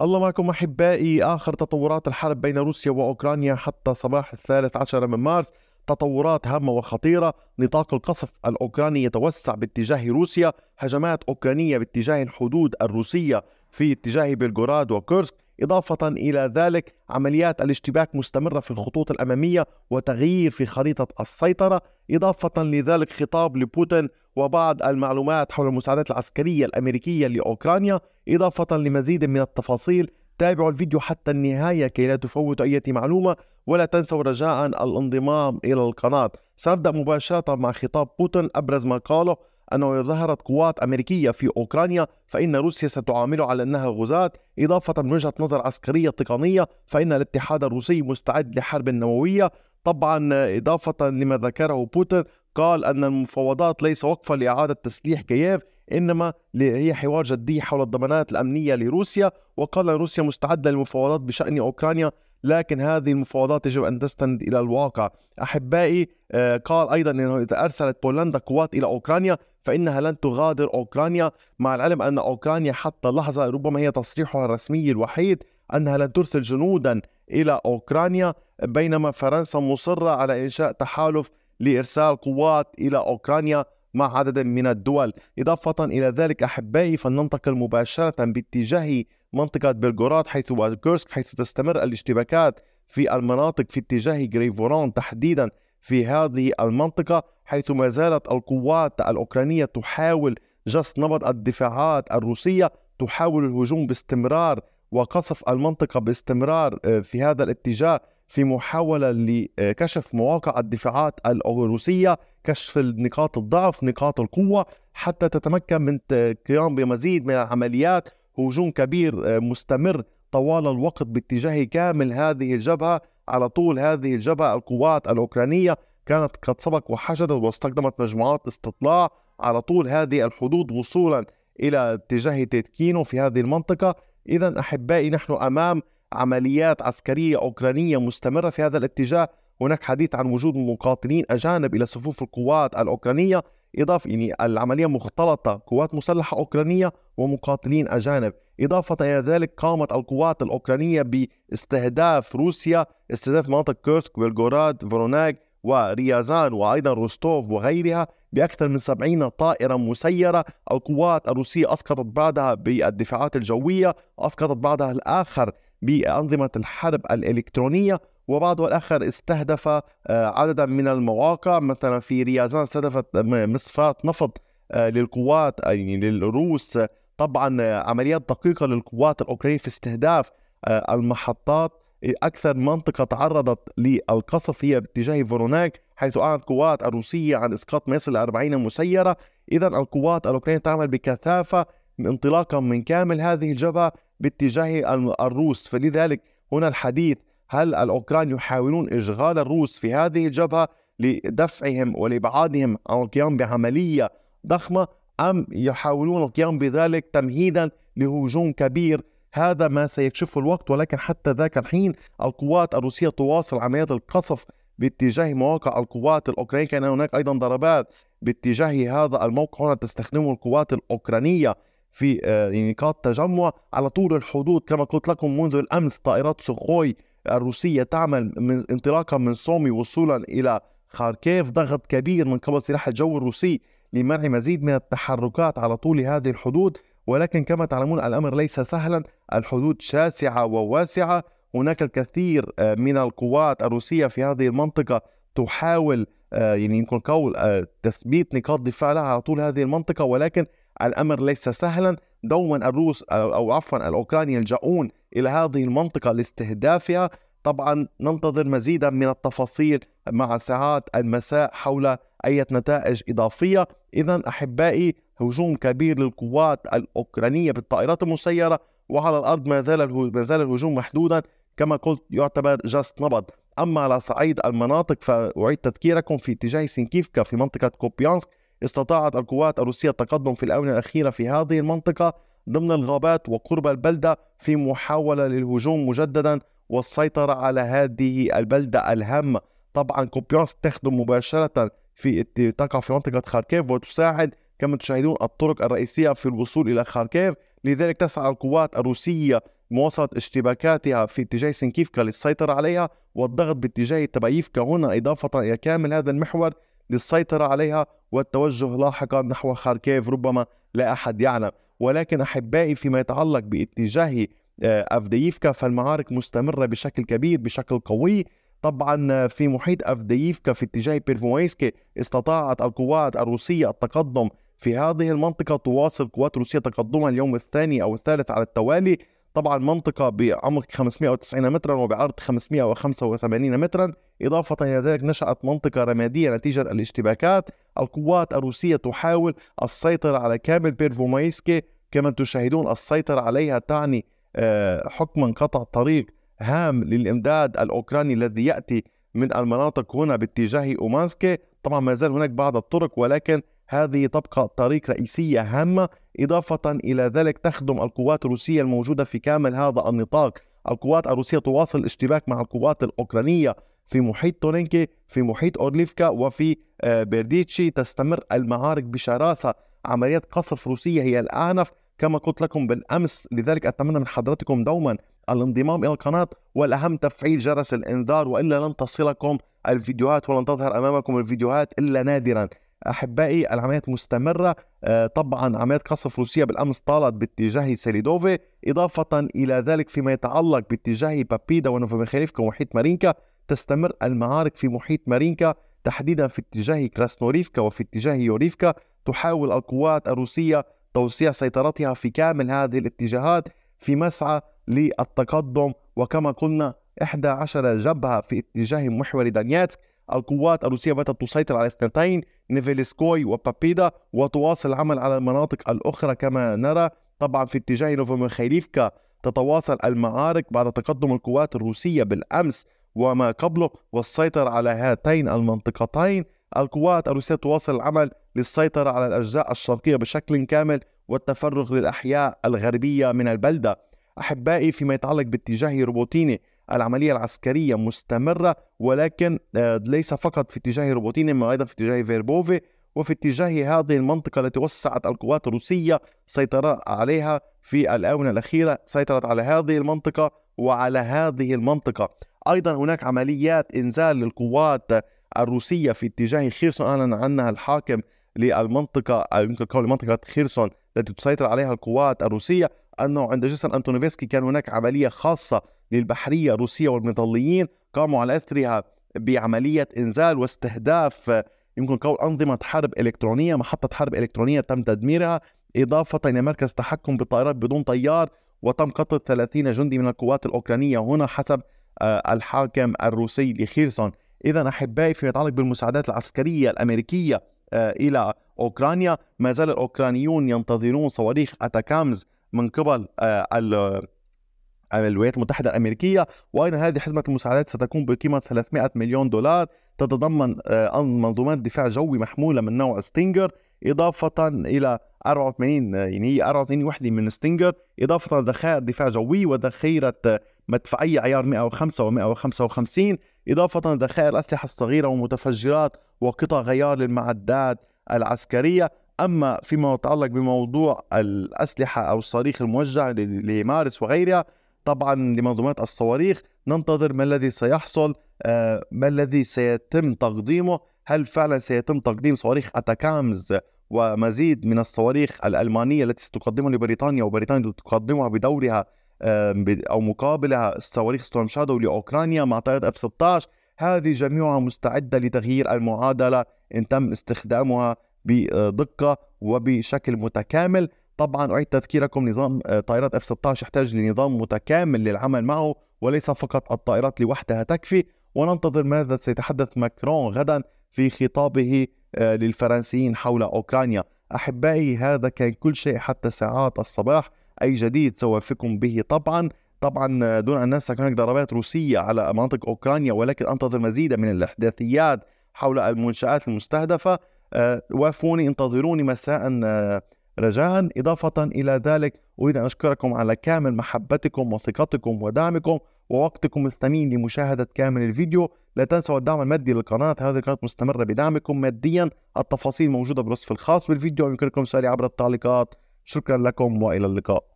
الله معكم احبائي اخر تطورات الحرب بين روسيا واوكرانيا حتى صباح الثالث عشر من مارس تطورات هامه وخطيره نطاق القصف الاوكراني يتوسع باتجاه روسيا هجمات اوكرانيه باتجاه الحدود الروسيه في اتجاه بلغراد وكورسك إضافة إلى ذلك عمليات الاشتباك مستمرة في الخطوط الأمامية وتغيير في خريطة السيطرة إضافة لذلك خطاب لبوتين وبعض المعلومات حول المساعدات العسكرية الأمريكية لأوكرانيا إضافة لمزيد من التفاصيل تابعوا الفيديو حتى النهاية كي لا تفوتوا أي معلومة ولا تنسوا رجاء الانضمام إلى القناة سنبدأ مباشرة مع خطاب بوتين أبرز ما قاله أنه إذا ظهرت قوات أمريكية في أوكرانيا فإن روسيا ستعامله على أنها غزاة إضافة من وجهة نظر عسكرية تقنية فإن الاتحاد الروسي مستعد لحرب نووية طبعا إضافة لما ذكره بوتين قال أن المفاوضات ليس وقفا لإعادة تسليح كييف إنما هي حوار جدي حول الضمانات الأمنية لروسيا وقال روسيا مستعدة للمفاوضات بشأن أوكرانيا لكن هذه المفاوضات يجب أن تستند إلى الواقع أحبائي آه، قال أيضا أنه إذا أرسلت بولندا قوات إلى أوكرانيا فإنها لن تغادر أوكرانيا مع العلم أن أوكرانيا حتى اللحظة ربما هي تصريحها الرسمي الوحيد أنها لن ترسل جنودا إلى أوكرانيا بينما فرنسا مصرة على إنشاء تحالف لإرسال قوات إلى أوكرانيا مع عدد من الدول إضافة إلى ذلك أحبائي فلننتقل مباشرة باتجاه منطقة بلغوراد حيث وكورسك حيث تستمر الاشتباكات في المناطق في اتجاه غريفوران تحديدا في هذه المنطقة حيث ما زالت القوات الأوكرانية تحاول جس نبض الدفاعات الروسية تحاول الهجوم باستمرار وقصف المنطقة باستمرار آه، في هذا الاتجاه في محاولة لكشف مواقع الدفاعات الروسية كشف نقاط الضعف نقاط القوة حتى تتمكن من القيام بمزيد من العمليات هجوم كبير آه، مستمر طوال الوقت باتجاه كامل هذه الجبهة على طول هذه الجبهة القوات الأوكرانية كانت قد سبق وحشدت واستخدمت مجموعات استطلاع على طول هذه الحدود وصولا إلى اتجاه تيتكينو في هذه المنطقة إذا أحبائي نحن أمام عمليات عسكرية أوكرانية مستمرة في هذا الاتجاه هناك حديث عن وجود مقاتلين أجانب إلى صفوف القوات الأوكرانية إضافة يعني العملية مختلطة قوات مسلحة أوكرانية ومقاتلين أجانب إضافة إلى ذلك قامت القوات الأوكرانية باستهداف روسيا استهداف مناطق كيرسك بلغوراد فوروناك وريازان وأيضا روستوف وغيرها بأكثر من 70 طائرة مسيرة القوات الروسية أسقطت بعدها بالدفاعات الجوية أسقطت بعدها الآخر بأنظمة الحرب الإلكترونية وبعض الآخر استهدف آه، عددا من المواقع مثلا في ريازان استهدفت مصفات نفط آه، للقوات يعني للروس طبعا آه، عمليات دقيقة للقوات الأوكرانية في استهداف المحطات أكثر منطقة تعرضت للقصف هي باتجاه فوروناك حيث أعلنت القوات الروسية عن إسقاط ما يصل 40 مسيرة إذا القوات الأوكرانية تعمل بكثافة انطلاقا من كامل هذه الجبهة باتجاه الروس فلذلك هنا الحديث هل الأوكران يحاولون إشغال الروس في هذه الجبهة لدفعهم ولإبعادهم عن القيام بعملية ضخمة أم يحاولون القيام بذلك تمهيدا لهجوم كبير هذا ما سيكشفه الوقت ولكن حتى ذاك الحين القوات الروسية تواصل عمليات القصف باتجاه مواقع القوات الأوكرانية كان هناك أيضا ضربات باتجاه هذا الموقع هنا تستخدمه القوات الأوكرانية في آه، يعني نقاط تجمع على طول الحدود كما قلت لكم منذ الأمس طائرات سخوي الروسية تعمل من انطلاقا من صومي وصولا إلى خاركيف ضغط كبير من قبل سلاح الجو الروسي لمنع مزيد من التحركات على طول هذه الحدود ولكن كما تعلمون الأمر ليس سهلا الحدود شاسعة وواسعة هناك الكثير آه، من القوات الروسية في هذه المنطقة تحاول آه، يعني يمكن قول آه، تثبيت نقاط دفاع على طول هذه المنطقة ولكن الأمر ليس سهلا دوما الروس أو عفوا الأوكران يلجؤون إلى هذه المنطقة لاستهدافها طبعا ننتظر مزيدا من التفاصيل مع ساعات المساء حول أي نتائج إضافية إذا أحبائي هجوم كبير للقوات الأوكرانية بالطائرات المسيرة وعلى الأرض ما زال ما زال الهجوم محدودا كما قلت يعتبر جست نبض اما على صعيد المناطق فاعيد تذكيركم في اتجاه سينكيفكا في منطقه كوبيانسك استطاعت القوات الروسيه التقدم في الاونه الاخيره في هذه المنطقه ضمن الغابات وقرب البلده في محاوله للهجوم مجددا والسيطره على هذه البلده الهامه طبعا كوبيانسك تخدم مباشره في تقع في منطقه خاركيف وتساعد كما تشاهدون الطرق الرئيسيه في الوصول الى خاركيف لذلك تسعى القوات الروسيه مواصلة اشتباكاتها في اتجاه سنكيفكا للسيطرة عليها والضغط باتجاه تبايفكا هنا إضافة إلى كامل هذا المحور للسيطرة عليها والتوجه لاحقا نحو خاركيف ربما لا أحد يعلم ولكن أحبائي فيما يتعلق باتجاه آه، أفدييفكا فالمعارك مستمرة بشكل كبير بشكل قوي طبعا آه، في محيط أفدييفكا في اتجاه بيرفويسكي استطاعت القوات الروسية التقدم في هذه المنطقة تواصل قوات روسيا تقدمها اليوم الثاني أو الثالث على التوالي طبعا منطقة بعمق 590 مترا وبعرض 585 مترا إضافة إلى ذلك نشأت منطقة رمادية نتيجة الاشتباكات القوات الروسية تحاول السيطرة على كامل بيرفومايسكي كما تشاهدون السيطرة عليها تعني آه، حكما قطع طريق هام للإمداد الأوكراني الذي يأتي من المناطق هنا باتجاه أومانسكي طبعا ما زال هناك بعض الطرق ولكن هذه تبقى طريق رئيسية هامة إضافة إلى ذلك تخدم القوات الروسية الموجودة في كامل هذا النطاق القوات الروسية تواصل الاشتباك مع القوات الأوكرانية في محيط تورينكي في محيط أورليفكا وفي آه، بيرديتشي تستمر المعارك بشراسة عمليات قصف روسية هي الأعنف كما قلت لكم بالأمس لذلك أتمنى من حضرتكم دوما الانضمام إلى القناة والأهم تفعيل جرس الإنذار وإلا لن تصلكم الفيديوهات ولن تظهر أمامكم الفيديوهات إلا نادرا احبائي العمليات مستمره آه، طبعا عمليات قصف روسيا بالامس طالت باتجاه سيليدوفي اضافه الى ذلك فيما يتعلق باتجاه بابيدا ونوفوميخيليفكا ومحيط مارينكا تستمر المعارك في محيط مارينكا تحديدا في اتجاه كراسنوريفكا وفي اتجاه يوريفكا تحاول القوات الروسيه توسيع سيطرتها في كامل هذه الاتجاهات في مسعى للتقدم وكما قلنا 11 جبهه في اتجاه محور دانياتسك القوات الروسية باتت تسيطر على اثنتين نيفيلسكوي وبابيدا وتواصل العمل على المناطق الأخرى كما نرى طبعا في اتجاه نوفوميخيليفكا تتواصل المعارك بعد تقدم القوات الروسية بالأمس وما قبله والسيطرة على هاتين المنطقتين القوات الروسية تواصل العمل للسيطرة على الأجزاء الشرقية بشكل كامل والتفرغ للأحياء الغربية من البلدة أحبائي فيما يتعلق باتجاه روبوتيني العملية العسكرية مستمرة ولكن آه، ليس فقط في اتجاه روبوتين إنما أيضا في اتجاه فيربوفي وفي اتجاه هذه المنطقة التي وسعت القوات الروسية سيطرة عليها في الآونة الأخيرة سيطرت على هذه المنطقة وعلى هذه المنطقة أيضا هناك عمليات إنزال للقوات الروسية في اتجاه خيرسون أعلن عنها الحاكم للمنطقة أو يمكن قول منطقة خيرسون التي تسيطر عليها القوات الروسية أنه عند جسر أنتونوفسكي كان هناك عملية خاصة للبحرية الروسية والمظليين قاموا على أثرها بعملية إنزال واستهداف يمكن قول أنظمة حرب إلكترونية محطة حرب إلكترونية تم تدميرها إضافة إلى مركز تحكم بالطائرات بدون طيار وتم قتل 30 جندي من القوات الأوكرانية هنا حسب آه، الحاكم الروسي لخيرسون إذا أحبائي فيما يتعلق بالمساعدات العسكرية الأمريكية آه، إلى أوكرانيا ما زال الأوكرانيون ينتظرون صواريخ أتاكامز من قبل آه، الولايات المتحدة الأمريكية وأين هذه حزمة المساعدات ستكون بقيمة 300 مليون دولار تتضمن آه، منظومات دفاع جوي محمولة من نوع ستينجر إضافة إلى 84 آه، يعني هي 84 وحدة من ستينجر إضافة لذخائر دفاع جوي وذخيرة آه، مدفعية عيار 105 و 155 إضافة لذخائر أسلحة صغيرة ومتفجرات وقطع غيار للمعدات العسكرية أما فيما يتعلق بموضوع الأسلحة أو الصاروخ الموجه لمارس وغيرها طبعا لمنظومات الصواريخ ننتظر ما الذي سيحصل آه، ما الذي سيتم تقديمه هل فعلا سيتم تقديم صواريخ أتاكامز ومزيد من الصواريخ الألمانية التي ستقدمها لبريطانيا وبريطانيا تقدمها بدورها أو مقابلها صواريخ ستورم شادو لأوكرانيا مع طائرة F 16 هذه جميعها مستعدة لتغيير المعادلة إن تم استخدامها بدقة وبشكل متكامل طبعا اعيد تذكيركم نظام آه، طائرات اف 16 يحتاج لنظام متكامل للعمل معه وليس فقط الطائرات لوحدها تكفي وننتظر ماذا سيتحدث ماكرون غدا في خطابه آه، للفرنسيين حول اوكرانيا احبائي هذا كان كل شيء حتى ساعات الصباح اي جديد سوافكم به طبعا طبعا آه، دون ان ننسى هناك ضربات روسيه على مناطق اوكرانيا ولكن انتظر مزيدا من الاحداثيات حول المنشات المستهدفه وافوني انتظروني مساء رجاء إضافة إلى ذلك أريد أن أشكركم على كامل محبتكم وثقتكم ودعمكم ووقتكم الثمين لمشاهدة كامل الفيديو لا تنسوا الدعم المادي للقناة هذه القناة مستمرة بدعمكم ماديا التفاصيل موجودة بالوصف الخاص بالفيديو يمكنكم سؤالي عبر التعليقات شكرا لكم وإلى اللقاء